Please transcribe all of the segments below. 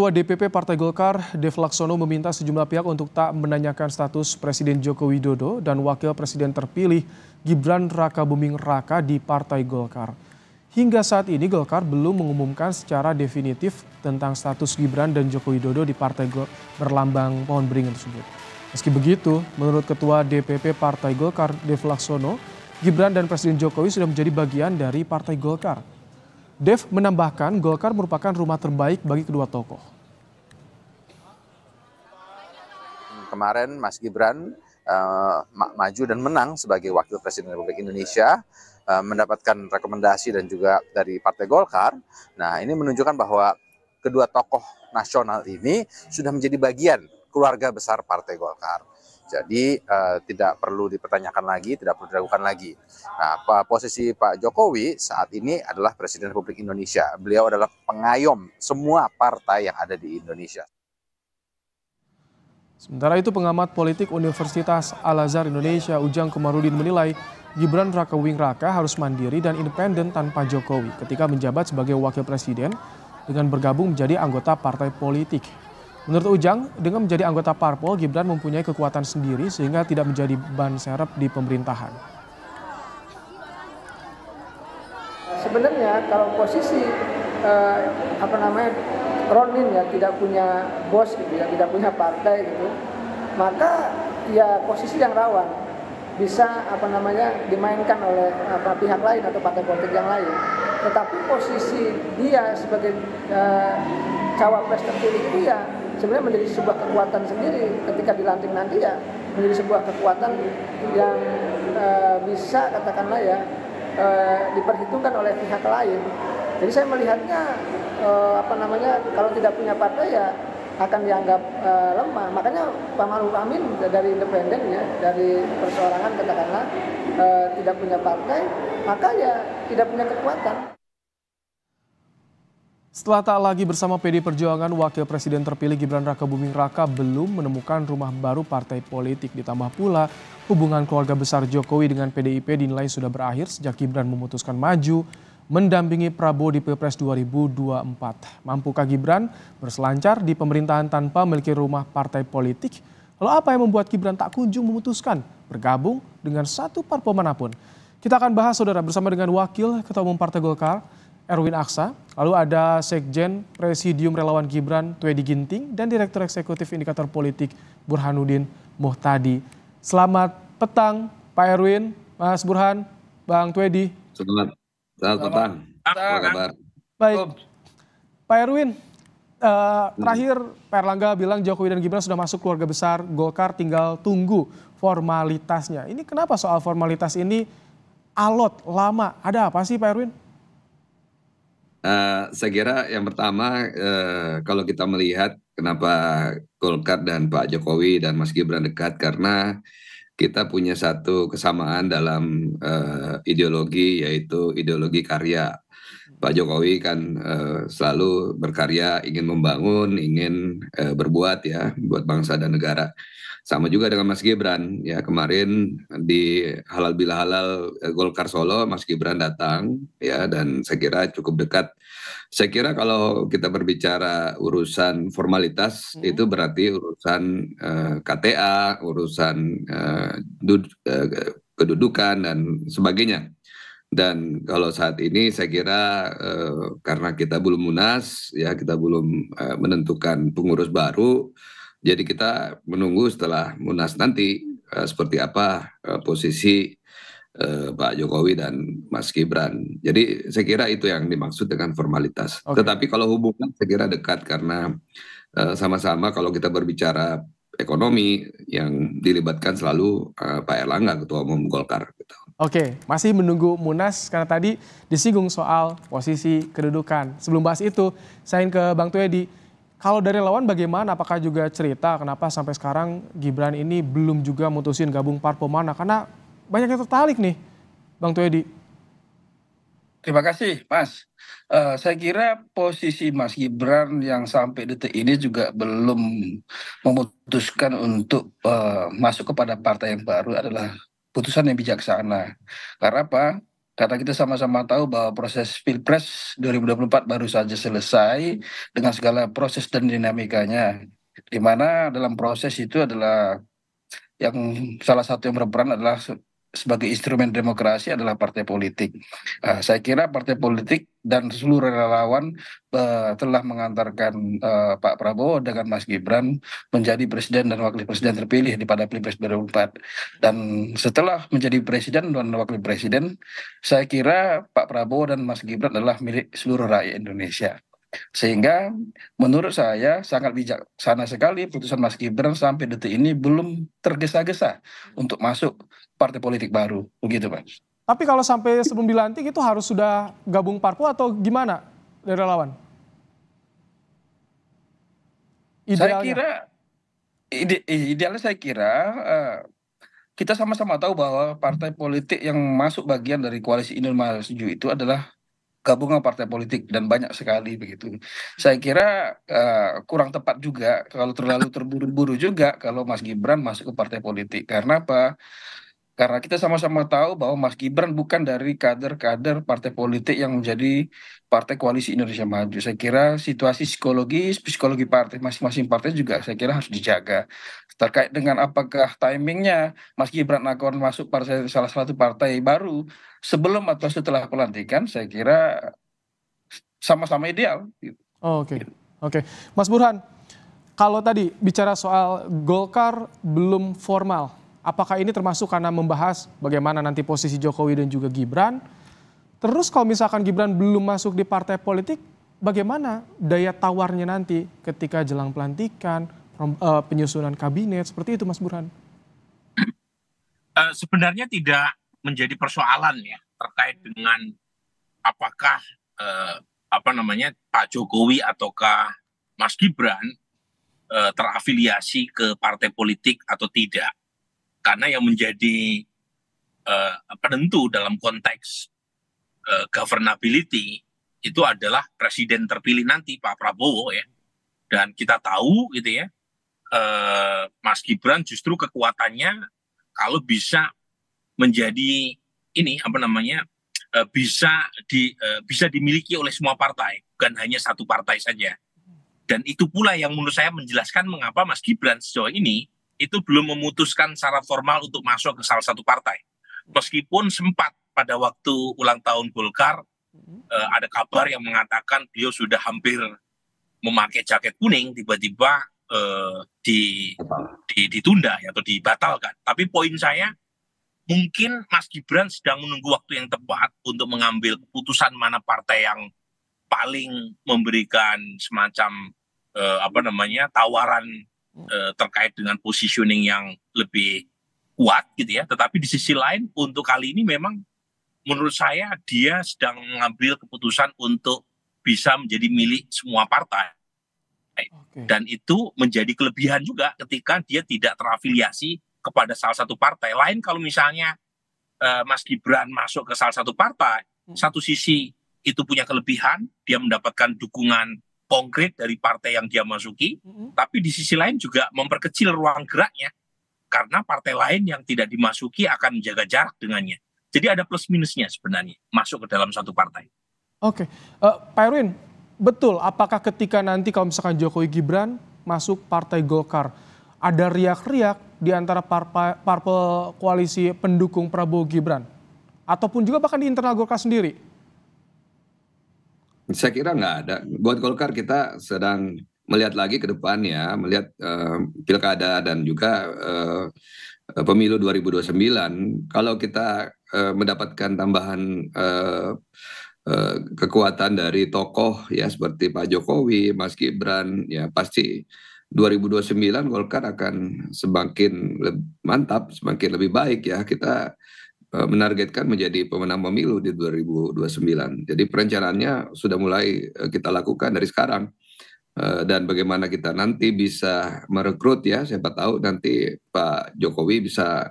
Ketua DPP Partai Golkar, Dev Laksono meminta sejumlah pihak untuk tak menanyakan status Presiden Joko Widodo dan Wakil Presiden terpilih Gibran Raka Buming Raka di Partai Golkar. Hingga saat ini Golkar belum mengumumkan secara definitif tentang status Gibran dan Joko Widodo di Partai Golkar. berlambang pohon beringin tersebut. Meski begitu, menurut Ketua DPP Partai Golkar, Dev Laksono, Gibran dan Presiden Jokowi sudah menjadi bagian dari Partai Golkar. Dev menambahkan Golkar merupakan rumah terbaik bagi kedua tokoh. kemarin Mas Gibran uh, maju dan menang sebagai Wakil Presiden Republik Indonesia uh, mendapatkan rekomendasi dan juga dari Partai Golkar. Nah, ini menunjukkan bahwa kedua tokoh nasional ini sudah menjadi bagian keluarga besar Partai Golkar. Jadi uh, tidak perlu dipertanyakan lagi, tidak perlu diragukan lagi. Nah, posisi Pak Jokowi saat ini adalah Presiden Republik Indonesia. Beliau adalah pengayom semua partai yang ada di Indonesia. Sementara itu pengamat politik Universitas Al-Azhar Indonesia Ujang Komarudin menilai Gibran Raka Wing Raka harus mandiri dan independen tanpa Jokowi ketika menjabat sebagai wakil presiden dengan bergabung menjadi anggota partai politik. Menurut Ujang, dengan menjadi anggota parpol, Gibran mempunyai kekuatan sendiri sehingga tidak menjadi ban serep di pemerintahan. Sebenarnya kalau posisi eh, apa namanya Ronin ya tidak punya bos gitu ya tidak punya partai gitu maka ya posisi yang rawan bisa apa namanya dimainkan oleh apa pihak lain atau partai politik yang lain tetapi posisi dia sebagai e, cawapres terpilih itu ya sebenarnya menjadi sebuah kekuatan sendiri ketika dilantik nanti ya menjadi sebuah kekuatan yang e, bisa katakanlah ya e, diperhitungkan oleh pihak lain jadi saya melihatnya eh, apa namanya kalau tidak punya partai ya akan dianggap eh, lemah. Makanya Pak Maruf Amin dari independen ya, dari perseorangan katakanlah eh, tidak punya partai, maka ya tidak punya kekuatan. Setelah tak lagi bersama PD Perjuangan, Wakil Presiden terpilih Gibran Raka Buming Raka belum menemukan rumah baru partai politik. Ditambah pula, hubungan keluarga besar Jokowi dengan PDIP dinilai sudah berakhir sejak Gibran memutuskan maju mendampingi Prabowo di Pilpres 2024. Mampukah Gibran berselancar di pemerintahan tanpa memiliki rumah partai politik? Lalu apa yang membuat Gibran tak kunjung memutuskan bergabung dengan satu parpol manapun? Kita akan bahas saudara bersama dengan Wakil Ketua Umum Partai Golkar, Erwin Aksa. Lalu ada Sekjen Presidium Relawan Gibran, Twedi Ginting, dan Direktur Eksekutif Indikator Politik Burhanuddin Muhtadi. Selamat petang Pak Erwin, Mas Burhan, Bang Twedi. Selamat, Selamat petang. Apa kabar? Baik. Pak Erwin, uh, terakhir Pak Erlangga bilang Jokowi dan Gibran sudah masuk keluarga besar Golkar, tinggal tunggu formalitasnya. Ini kenapa soal formalitas ini alot, lama? Ada apa sih Pak Erwin? Uh, saya kira yang pertama uh, kalau kita melihat kenapa Golkar dan Pak Jokowi dan Mas Gibran dekat karena kita punya satu kesamaan dalam uh, ideologi yaitu ideologi karya. Pak Jokowi kan uh, selalu berkarya, ingin membangun, ingin uh, berbuat ya buat bangsa dan negara. Sama juga dengan Mas Gibran. Ya kemarin di halal bila halal eh, Golkar Solo Mas Gibran datang ya dan saya kira cukup dekat. Saya kira kalau kita berbicara urusan formalitas hmm. itu berarti urusan uh, eh, KTA, urusan uh, uh, kedudukan dan sebagainya. Dan kalau saat ini saya kira uh, karena kita belum munas, ya kita belum uh, menentukan pengurus baru, jadi kita menunggu setelah Munas nanti uh, seperti apa uh, posisi uh, Pak Jokowi dan Mas Gibran. Jadi saya kira itu yang dimaksud dengan formalitas. Okay. Tetapi kalau hubungan saya kira dekat karena sama-sama uh, kalau kita berbicara ekonomi yang dilibatkan selalu uh, Pak Erlangga Ketua Umum Golkar. Gitu. Oke, masih menunggu Munas karena tadi disinggung soal posisi kedudukan. Sebelum bahas itu, saya ingin ke Bang Tuedi kalau dari lawan bagaimana? Apakah juga cerita kenapa sampai sekarang Gibran ini belum juga mutusin gabung parpol mana? Karena banyak yang tertarik nih, Bang Tuedi. Terima kasih, Mas. Uh, saya kira posisi Mas Gibran yang sampai detik ini juga belum memutuskan untuk uh, masuk kepada partai yang baru adalah putusan yang bijaksana. Karena apa? karena kita sama-sama tahu bahwa proses Pilpres 2024 baru saja selesai dengan segala proses dan dinamikanya. Di mana dalam proses itu adalah yang salah satu yang berperan adalah sebagai instrumen demokrasi adalah partai politik. Ah, saya kira partai politik dan seluruh relawan eh, telah mengantarkan eh, Pak Prabowo dengan Mas Gibran menjadi presiden dan wakil presiden terpilih di pada Pilpres 2004. Dan setelah menjadi presiden dan wakil presiden, saya kira Pak Prabowo dan Mas Gibran adalah milik seluruh rakyat Indonesia. Sehingga menurut saya sangat bijaksana sekali putusan Mas Gibran sampai detik ini belum tergesa-gesa untuk masuk partai politik baru. Begitu Pak. Tapi kalau sampai sebelum dilantik itu harus sudah gabung parpol atau gimana dari relawan? Eh, idealnya. Saya kira ide, idealnya saya kira uh, kita sama-sama tahu bahwa partai politik yang masuk bagian dari koalisi Indonesia Maju itu adalah gabungan partai politik dan banyak sekali begitu. Saya kira uh, kurang tepat juga kalau terlalu terburu-buru juga kalau Mas Gibran masuk ke partai politik karena apa? karena kita sama-sama tahu bahwa Mas Gibran bukan dari kader-kader partai politik yang menjadi partai koalisi Indonesia Maju. Saya kira situasi psikologis, psikologi partai masing-masing partai juga saya kira harus dijaga. Terkait dengan apakah timingnya Mas Gibran akan masuk partai salah satu partai baru sebelum atau setelah pelantikan, saya kira sama-sama ideal. Oh, Oke, okay. okay. Mas Burhan. Kalau tadi bicara soal Golkar belum formal Apakah ini termasuk karena membahas bagaimana nanti posisi Jokowi dan juga Gibran? Terus kalau misalkan Gibran belum masuk di partai politik, bagaimana daya tawarnya nanti ketika jelang pelantikan, eh, penyusunan kabinet, seperti itu Mas Burhan? Uh, sebenarnya tidak menjadi persoalan ya terkait dengan apakah uh, apa namanya Pak Jokowi ataukah Mas Gibran terafiliasi ke partai politik atau tidak karena yang menjadi uh, penentu dalam konteks uh, governability itu adalah presiden terpilih nanti Pak Prabowo ya. Dan kita tahu gitu ya, uh, Mas Gibran justru kekuatannya kalau bisa menjadi ini apa namanya uh, bisa di uh, bisa dimiliki oleh semua partai, bukan hanya satu partai saja. Dan itu pula yang menurut saya menjelaskan mengapa Mas Gibran sejauh ini itu belum memutuskan secara formal untuk masuk ke salah satu partai. Meskipun sempat pada waktu ulang tahun Golkar mm-hmm. eh, ada kabar yang mengatakan beliau sudah hampir memakai jaket kuning tiba-tiba eh, di, di, ditunda ya, atau dibatalkan. Tapi poin saya mungkin Mas Gibran sedang menunggu waktu yang tepat untuk mengambil keputusan mana partai yang paling memberikan semacam eh, apa namanya tawaran eh, terkait dengan positioning yang lebih kuat gitu ya. Tetapi di sisi lain untuk kali ini memang menurut saya dia sedang mengambil keputusan untuk bisa menjadi milik semua partai. Okay. Dan itu menjadi kelebihan juga ketika dia tidak terafiliasi kepada salah satu partai. Lain kalau misalnya eh, Mas Gibran masuk ke salah satu partai, hmm. satu sisi itu punya kelebihan, dia mendapatkan dukungan konkret dari partai yang dia masuki, mm-hmm. tapi di sisi lain juga memperkecil ruang geraknya karena partai lain yang tidak dimasuki akan menjaga jarak dengannya. Jadi ada plus minusnya sebenarnya masuk ke dalam satu partai. Oke, okay. uh, eh, Pak Erwin, betul. Apakah ketika nanti kalau misalkan Jokowi Gibran masuk partai Golkar, ada riak-riak di antara parpol koalisi pendukung Prabowo Gibran, ataupun juga bahkan di internal Golkar sendiri? Saya kira nggak ada. Buat Golkar kita sedang melihat lagi ke depannya, melihat uh, pilkada dan juga uh, pemilu 2029. Kalau kita uh, mendapatkan tambahan uh, uh, kekuatan dari tokoh ya seperti Pak Jokowi, Mas Gibran, ya pasti 2029 Golkar akan semakin mantap, semakin lebih baik ya kita Eh, menargetkan menjadi pemenang pemilu di 2029. Jadi perencanaannya sudah mulai eh, kita lakukan dari sekarang. Eh, dan bagaimana kita nanti bisa merekrut ya, siapa tahu nanti Pak Jokowi bisa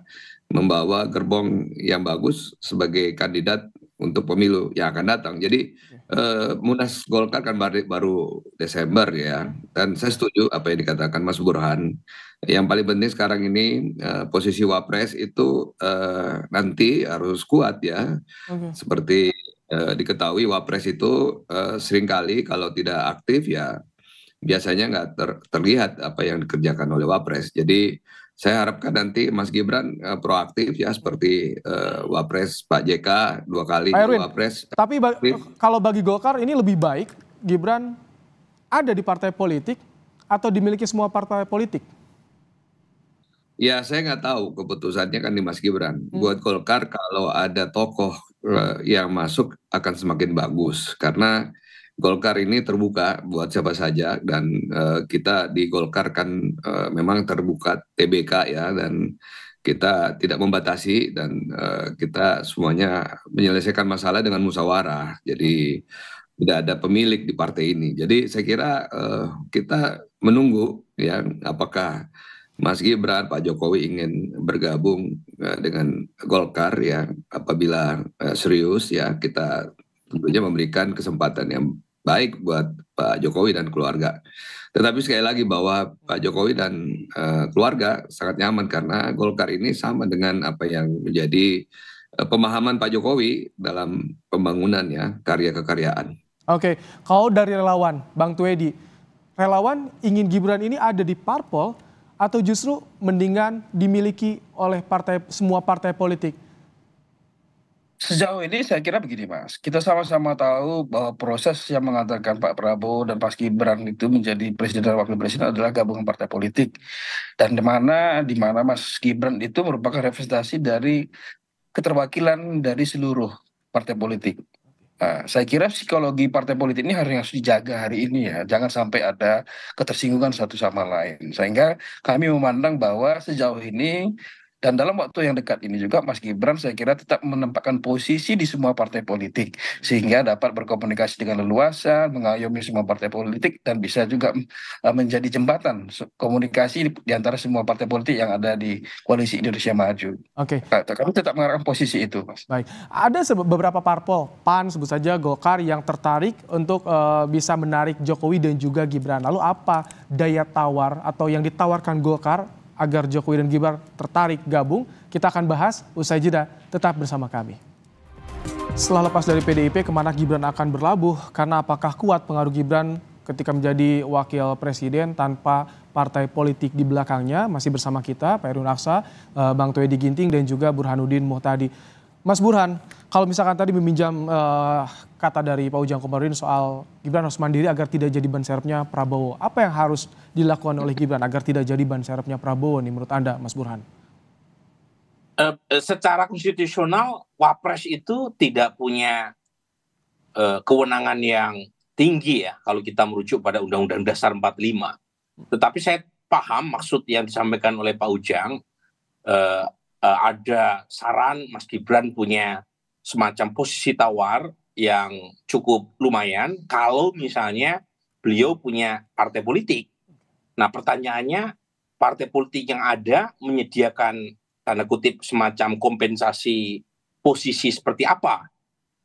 membawa gerbong yang bagus sebagai kandidat untuk pemilu yang akan datang. Jadi iya. eh, Munas Golkar kan baru Desember ya. Dan saya setuju apa yang dikatakan Mas Burhan. Yang paling penting sekarang ini eh, posisi wapres itu eh, nanti harus kuat ya. Mhm. Seperti eh, diketahui wapres itu eh, seringkali kalau tidak aktif ya biasanya nggak ter, terlihat apa yang dikerjakan oleh wapres. Jadi saya harapkan nanti Mas Gibran uh, proaktif ya seperti uh, Wapres Pak JK dua kali Pak Erwin, Wapres. Tapi ba kalau bagi Golkar ini lebih baik Gibran ada di partai politik atau dimiliki semua partai politik? Ya saya nggak tahu keputusannya kan di Mas Gibran. Hmm. Buat Golkar kalau ada tokoh uh, yang masuk akan semakin bagus karena Golkar ini terbuka buat siapa saja dan uh, kita di Golkar kan uh, memang terbuka TBK ya dan kita tidak membatasi dan uh, kita semuanya menyelesaikan masalah dengan musyawarah. Jadi tidak ada pemilik di partai ini. Jadi saya kira uh, kita menunggu ya apakah Mas Gibran, Pak Jokowi ingin bergabung uh, dengan Golkar ya apabila uh, serius ya kita tentunya memberikan kesempatan yang baik buat Pak Jokowi dan keluarga. Tetapi sekali lagi bahwa Pak Jokowi dan uh, keluarga sangat nyaman karena Golkar ini sama dengan apa yang menjadi uh, pemahaman Pak Jokowi dalam pembangunan ya karya kekaryaan. Oke, kalau dari relawan, Bang Tuedi, relawan ingin Gibran ini ada di parpol atau justru mendingan dimiliki oleh partai semua partai politik? Sejauh ini saya kira begini Mas, kita sama-sama tahu bahwa proses yang mengantarkan Pak Prabowo dan Pak Gibran itu menjadi presiden dan wakil presiden adalah gabungan partai politik. Dan di mana di Mas Gibran itu merupakan representasi dari keterwakilan dari seluruh partai politik. Nah, saya kira psikologi partai politik ini harus dijaga hari ini ya, jangan sampai ada ketersinggungan satu sama lain. Sehingga kami memandang bahwa sejauh ini dan dalam waktu yang dekat ini juga Mas Gibran saya kira tetap menempatkan posisi di semua partai politik sehingga dapat berkomunikasi dengan leluasa, mengayomi semua partai politik dan bisa juga eh, menjadi jembatan komunikasi di antara semua partai politik yang ada di koalisi Indonesia Maju. Oke. Okay. Nah, kami tetap mengarahkan posisi itu, Mas. Baik. Ada beberapa parpol, PAN sebut saja Golkar yang tertarik untuk uh, bisa menarik Jokowi dan juga Gibran. Lalu apa daya tawar atau yang ditawarkan Golkar agar Jokowi dan Gibran tertarik gabung? Kita akan bahas usai jeda. Tetap bersama kami. Setelah lepas dari PDIP, kemana Gibran akan berlabuh? Karena apakah kuat pengaruh Gibran ketika menjadi wakil presiden tanpa partai politik di belakangnya masih bersama kita Pak Erwin Aksa, eh, Bang Toedi Ginting dan juga Burhanuddin Muhtadi. Mas Burhan, kalau misalkan tadi meminjam uh, kata dari Pak Ujang Komarudin soal Gibran harus mandiri agar tidak jadi ban serepnya Prabowo. Apa yang harus dilakukan oleh Gibran agar tidak jadi ban serepnya Prabowo nih menurut Anda, Mas Burhan? Uh, secara konstitusional, Wapres itu tidak punya uh, kewenangan yang tinggi ya kalau kita merujuk pada Undang-Undang Dasar 45. Tetapi saya paham maksud yang disampaikan oleh Pak Ujang, uh, ada saran Mas Gibran punya semacam posisi tawar yang cukup lumayan kalau misalnya beliau punya partai politik. Nah, pertanyaannya partai politik yang ada menyediakan tanda kutip semacam kompensasi posisi seperti apa?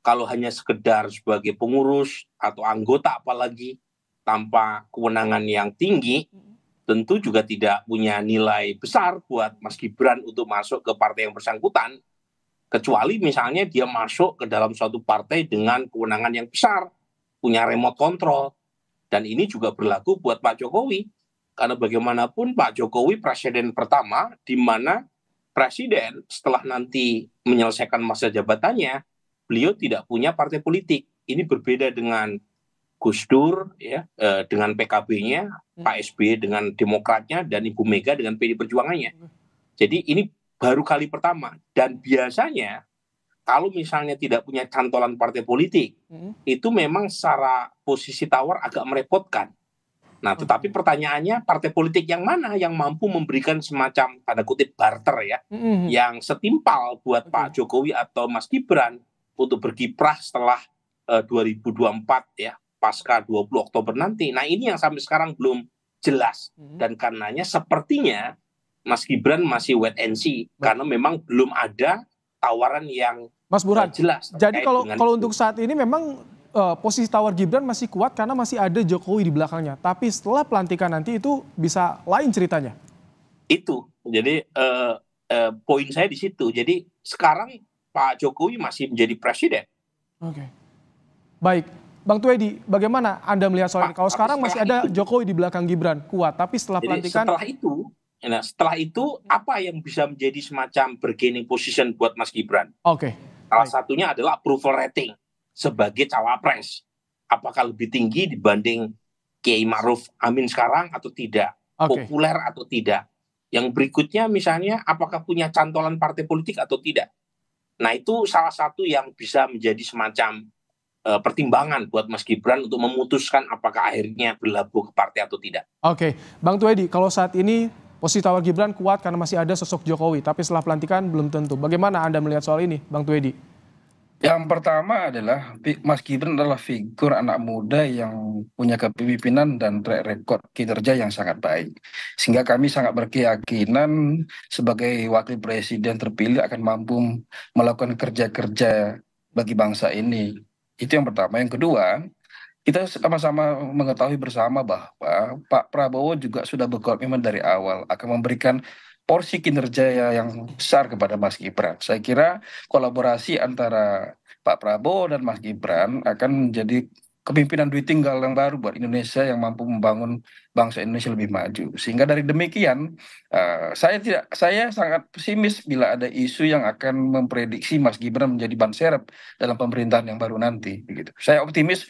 Kalau hanya sekedar sebagai pengurus atau anggota apalagi tanpa kewenangan yang tinggi, tentu juga tidak punya nilai besar buat Mas Gibran untuk masuk ke partai yang bersangkutan kecuali misalnya dia masuk ke dalam suatu partai dengan kewenangan yang besar punya remote control dan ini juga berlaku buat Pak Jokowi karena bagaimanapun Pak Jokowi presiden pertama di mana presiden setelah nanti menyelesaikan masa jabatannya beliau tidak punya partai politik ini berbeda dengan Gus Dur ya eh, dengan PKB-nya, hmm. Pak SBY dengan Demokratnya dan Ibu Mega dengan PD Perjuangannya. Hmm. Jadi ini baru kali pertama dan biasanya kalau misalnya tidak punya cantolan partai politik hmm. itu memang secara posisi tawar agak merepotkan. Nah, tetapi hmm. pertanyaannya partai politik yang mana yang mampu memberikan semacam tanda kutip barter ya, hmm. yang setimpal buat hmm. Pak Jokowi atau Mas Gibran untuk berkiprah setelah 2024 eh, ya pasca 20 Oktober nanti. Nah ini yang sampai sekarang belum jelas hmm. dan karenanya sepertinya Mas Gibran masih wait and see karena memang belum ada tawaran yang Mas Burhan jelas. Jadi kalau kalau untuk saat ini memang uh, posisi tawar Gibran masih kuat karena masih ada Jokowi di belakangnya. Tapi setelah pelantikan nanti itu bisa lain ceritanya. Itu jadi uh, uh, poin saya di situ. Jadi sekarang Pak Jokowi masih menjadi presiden. Oke. Okay. Baik, Bang Tuedi, bagaimana Anda melihat soal ini? Kalau sekarang masih ada itu, Jokowi di belakang Gibran kuat, tapi setelah pelantikan setelah itu Nah, setelah itu apa yang bisa menjadi semacam bargaining position buat Mas Gibran? Oke. Okay. Salah Baik. satunya adalah approval rating sebagai cawapres. Apakah lebih tinggi dibanding Kiai Maruf Amin sekarang atau tidak? Okay. Populer atau tidak? Yang berikutnya misalnya apakah punya cantolan partai politik atau tidak? Nah, itu salah satu yang bisa menjadi semacam Eh, pertimbangan buat Mas Gibran untuk memutuskan apakah akhirnya berlabuh ke partai atau tidak. Oke, Bang Tuedi, kalau saat ini posisi tawar Gibran kuat karena masih ada sosok Jokowi, tapi setelah pelantikan belum tentu. Bagaimana Anda melihat soal ini, Bang Tuedi? Yang pertama adalah Mas Gibran adalah figur anak muda yang punya kepemimpinan dan track record kinerja yang sangat baik. Sehingga kami sangat berkeyakinan sebagai wakil presiden terpilih akan mampu melakukan kerja-kerja bagi bangsa ini itu yang pertama yang kedua kita sama-sama mengetahui bersama bahwa Pak Prabowo juga sudah berkomitmen dari awal akan memberikan porsi kinerja yang besar kepada Mas Gibran. Saya kira kolaborasi antara Pak Prabowo dan Mas Gibran akan menjadi kepimpinan duit tinggal yang baru buat Indonesia yang mampu membangun bangsa Indonesia lebih maju. Sehingga dari demikian uh, saya tidak saya sangat pesimis bila ada isu yang akan memprediksi Mas Gibran menjadi ban serep dalam pemerintahan yang baru nanti begitu. Saya optimis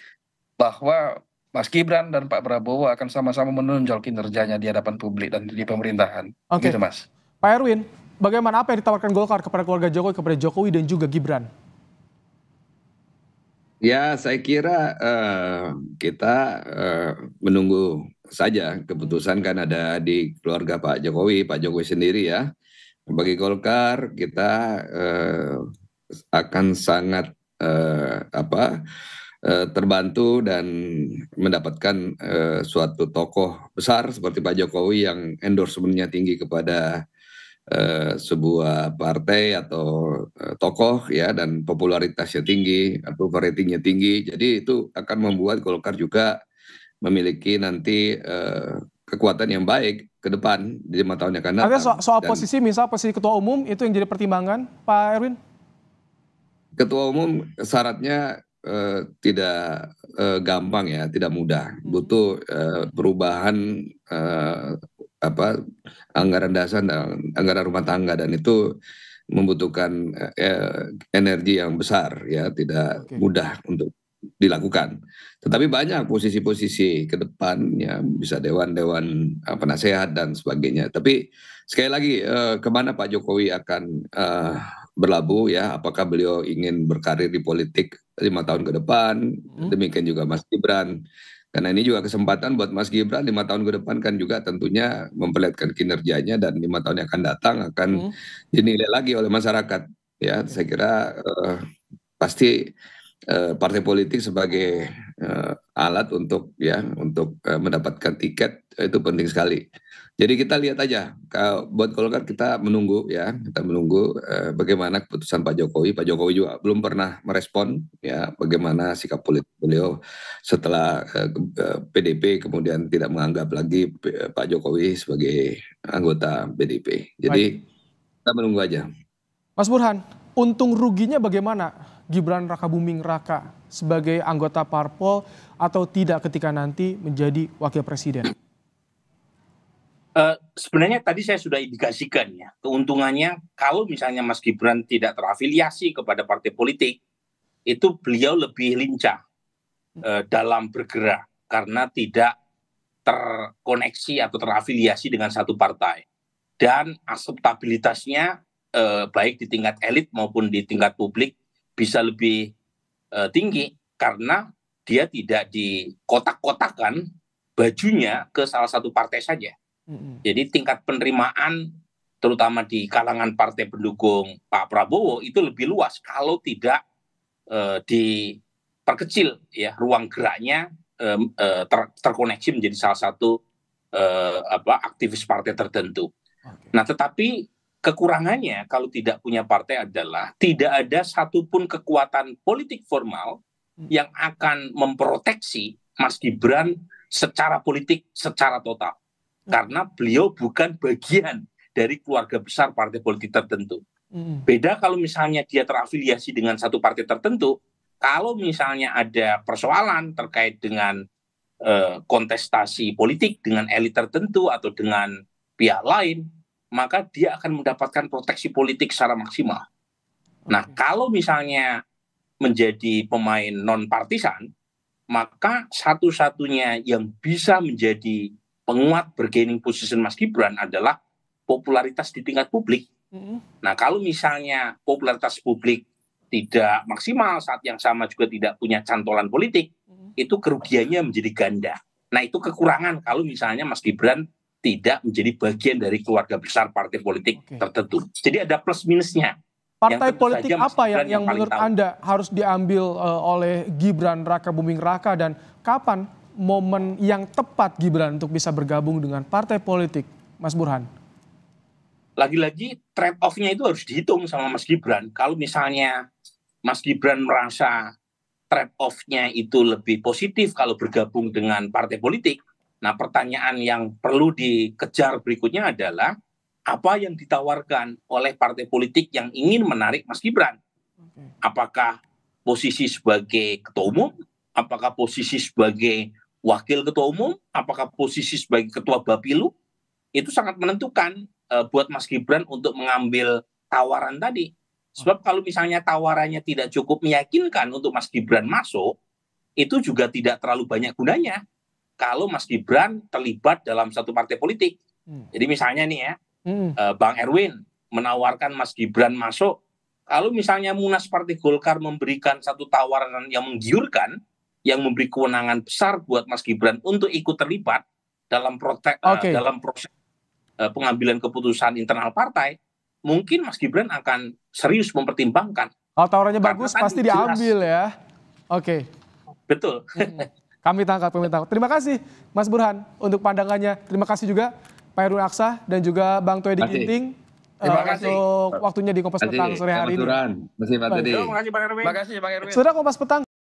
bahwa Mas Gibran dan Pak Prabowo akan sama-sama menonjol kinerjanya di hadapan publik dan di pemerintahan. Oke, okay. gitu, Mas. Pak Erwin, bagaimana apa yang ditawarkan Golkar kepada keluarga Jokowi kepada Jokowi dan juga Gibran? Ya, saya kira uh, kita uh, menunggu saja keputusan kan ada di keluarga Pak Jokowi, Pak Jokowi sendiri ya. Bagi Golkar kita uh, akan sangat uh, apa uh, terbantu dan mendapatkan uh, suatu tokoh besar seperti Pak Jokowi yang endorsementnya tinggi kepada Eh, sebuah partai atau eh, tokoh ya dan popularitasnya tinggi atau ratingnya tinggi jadi itu akan membuat Golkar juga memiliki nanti uh, kekuatan yang baik ke depan di lima tahun karena Tapi so soal dan, posisi misal posisi ketua umum itu yang jadi pertimbangan Pak Erwin? Ketua umum syaratnya uh, tidak uh, gampang ya tidak mudah hmm. butuh uh, perubahan uh, apa anggaran dasar dan anggaran rumah tangga dan itu membutuhkan eh, eh energi yang besar ya tidak okay. mudah untuk dilakukan. Tetapi banyak posisi-posisi ke depan ya bisa dewan-dewan eh, penasehat dan sebagainya. Tapi sekali lagi eh, kemana Pak Jokowi akan eh, berlabuh ya? Apakah beliau ingin berkarir di politik lima tahun ke depan? Hmm. Demikian juga Mas Gibran. Karena ini juga kesempatan buat Mas Gibran lima tahun ke depan kan juga tentunya memperlihatkan kinerjanya dan lima tahun yang akan datang akan hmm. dinilai lagi oleh masyarakat. Ya, saya kira uh, pasti uh, partai politik sebagai Eh, alat untuk ya untuk eh, mendapatkan tiket eh, itu penting sekali. Jadi kita lihat aja buat Golkar kita menunggu ya, kita menunggu bagaimana keputusan Pak Jokowi. Pak Jokowi juga belum pernah merespon ya bagaimana sikap politik beliau setelah PDP kemudian tidak menganggap lagi Pak Jokowi sebagai anggota PDP. Jadi Baik. kita menunggu aja. Mas Burhan, untung ruginya bagaimana Gibran Raka Buming Raka sebagai anggota parpol atau tidak ketika nanti menjadi wakil presiden? Uh, sebenarnya tadi saya sudah indikasikan ya keuntungannya kalau misalnya Mas Gibran tidak terafiliasi kepada partai politik itu beliau lebih lincah uh, dalam bergerak karena tidak terkoneksi atau terafiliasi dengan satu partai dan aseptabilitasnya uh, eh, baik di tingkat elit maupun di tingkat publik bisa lebih uh, tinggi karena dia tidak dikotak-kotakan bajunya ke salah satu partai saja. Jadi tingkat penerimaan terutama di kalangan partai pendukung Pak Prabowo itu lebih luas kalau tidak uh, diperkecil ya ruang geraknya uh, ter- terkoneksi menjadi salah satu uh, apa aktivis partai tertentu. Okay. Nah, tetapi kekurangannya kalau tidak punya partai adalah tidak ada satupun kekuatan politik formal hmm. yang akan memproteksi Mas Gibran secara politik secara total hmm. karena beliau bukan bagian dari keluarga besar partai politik tertentu. Hmm. Beda kalau misalnya dia terafiliasi dengan satu partai tertentu, kalau misalnya ada persoalan terkait dengan eh, kontestasi politik dengan elit tertentu atau dengan pihak lain, maka dia akan mendapatkan proteksi politik secara maksimal. Nah, kalau misalnya menjadi pemain non partisan, maka satu-satunya yang bisa menjadi penguat bergaining position Mas Gibran adalah popularitas di tingkat publik. Nah, kalau misalnya popularitas publik tidak maksimal saat yang sama juga tidak punya cantolan politik, itu kerugiannya menjadi ganda. Nah, itu kekurangan kalau misalnya Mas Gibran tidak menjadi bagian dari keluarga besar partai politik Oke. tertentu. Jadi ada plus minusnya. Partai yang politik apa yang, yang, yang menurut tahu. Anda harus diambil uh, oleh Gibran Raka Buming Raka dan kapan momen yang tepat Gibran untuk bisa bergabung dengan partai politik, Mas Burhan? Lagi-lagi trade off-nya itu harus dihitung sama Mas Gibran. Kalau misalnya Mas Gibran merasa trade off-nya itu lebih positif kalau bergabung dengan partai politik, Nah, pertanyaan yang perlu dikejar berikutnya adalah apa yang ditawarkan oleh partai politik yang ingin menarik Mas Gibran? Apakah posisi sebagai ketua umum? Apakah posisi sebagai wakil ketua umum? Apakah posisi sebagai ketua Bapilu? Itu sangat menentukan e, buat Mas Gibran untuk mengambil tawaran tadi. Sebab kalau misalnya tawarannya tidak cukup meyakinkan untuk Mas Gibran masuk, itu juga tidak terlalu banyak gunanya kalau Mas Gibran terlibat dalam satu partai politik. Hmm. Jadi misalnya nih ya, hmm. Eh, Bang Erwin menawarkan Mas Gibran masuk. Kalau misalnya Munas Partai Golkar memberikan satu tawaran yang menggiurkan, yang memberi kewenangan besar buat Mas Gibran untuk ikut terlibat dalam protek, eh, okay. uh, dalam proses uh, pengambilan keputusan internal partai, mungkin Mas Gibran akan serius mempertimbangkan. Oh, tawarannya bagus pasti diambil ya. Oke. Okay. Betul. Hmm. Kami tangkap, kami tangkap. Terima kasih Mas Burhan untuk pandangannya. Terima kasih juga Pak Erwin Aksa dan juga Bang Toedi Ginting. Eh, Terima uh, kasih. Untuk waktunya di Kompas Petang sore hari ini. Terima kasih Bang Erwin. Terima kasih Bang Erwin. Sudah Kompas Petang.